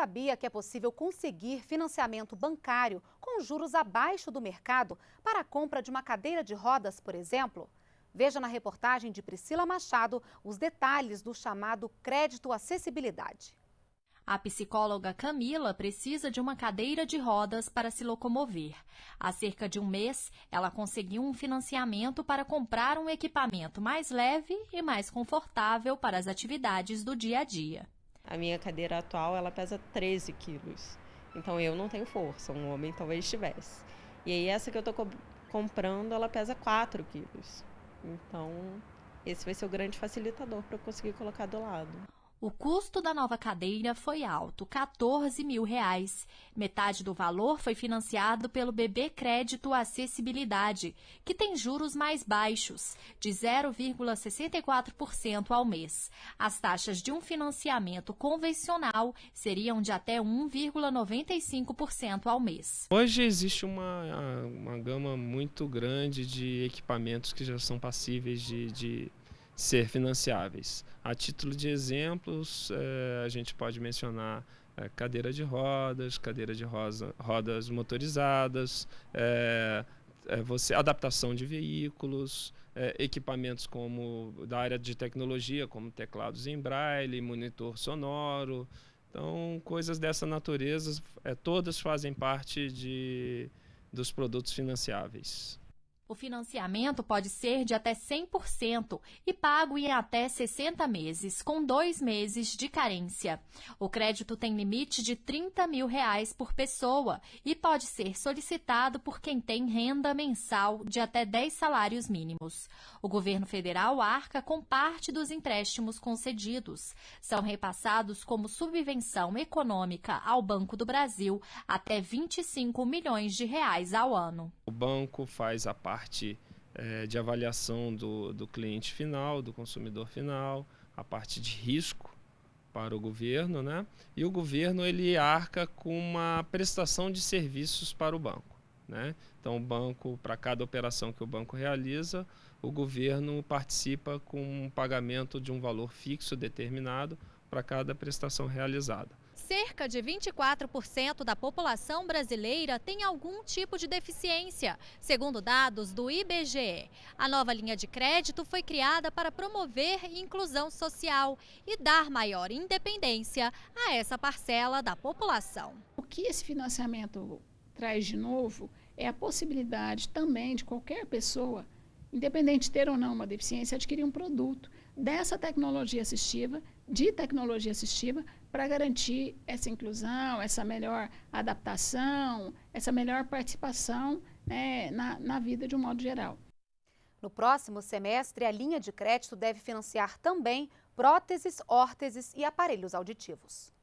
sabia que é possível conseguir financiamento bancário com juros abaixo do mercado para a compra de uma cadeira de rodas, por exemplo? Veja na reportagem de Priscila Machado os detalhes do chamado crédito acessibilidade. A psicóloga Camila precisa de uma cadeira de rodas para se locomover. Há cerca de um mês, ela conseguiu um financiamento para comprar um equipamento mais leve e mais confortável para as atividades do dia a dia. A minha cadeira atual, ela pesa 13 quilos. Então eu não tenho força, um homem talvez tivesse. E aí essa que eu tô co comprando, ela pesa 4 quilos. Então esse vai ser o grande facilitador para eu conseguir colocar do lado. O custo da nova cadeira foi alto, 14 mil reais. Metade do valor foi financiado pelo BB Crédito Acessibilidade, que tem juros mais baixos, de 0,64% ao mês. As taxas de um financiamento convencional seriam de até 1,95% ao mês. Hoje existe uma, ah, uma gama muito grande de equipamentos que já são passíveis de, de ser financiáveis. A título de exemplos, eh, a gente pode mencionar eh, cadeira de rodas, cadeira de rosa, rodas motorizadas, eh, eh, você, adaptação de veículos, equipamentos como da área de tecnologia, como teclados em braille, monitor sonoro. Então, coisas dessa natureza, todas fazem parte de, dos produtos financiáveis. O financiamento pode ser de até 100% e pago em até 60 meses, com dois meses de carência. O crédito tem limite de 30 mil reais por pessoa e pode ser solicitado por quem tem renda mensal de até 10 salários mínimos. O governo federal arca com parte dos empréstimos concedidos. São repassados como subvenção econômica ao Banco do Brasil até 25 milhões de reais ao ano. O banco faz a parte parte é, de avaliação do, do cliente final, do consumidor final, a parte de risco para o governo, né? E o governo ele arca com uma prestação de serviços para o banco, né? Então o banco para cada operação que o banco realiza, o governo participa com um pagamento de um valor fixo determinado para cada prestação realizada. Cerca de 24% da população brasileira tem algum tipo de deficiência, segundo dados do IBGE. A nova linha de crédito foi criada para promover inclusão social e dar maior independência a essa parcela da população. O que esse financiamento traz de novo é a possibilidade também de qualquer pessoa, independente de ter ou não uma deficiência, adquirir um produto dessa tecnologia assistiva, de tecnologia assistiva, para garantir essa inclusão, essa melhor adaptação, essa melhor participação né, na, na vida de um modo geral. No próximo semestre, a linha de crédito deve financiar também próteses, órteses e aparelhos auditivos.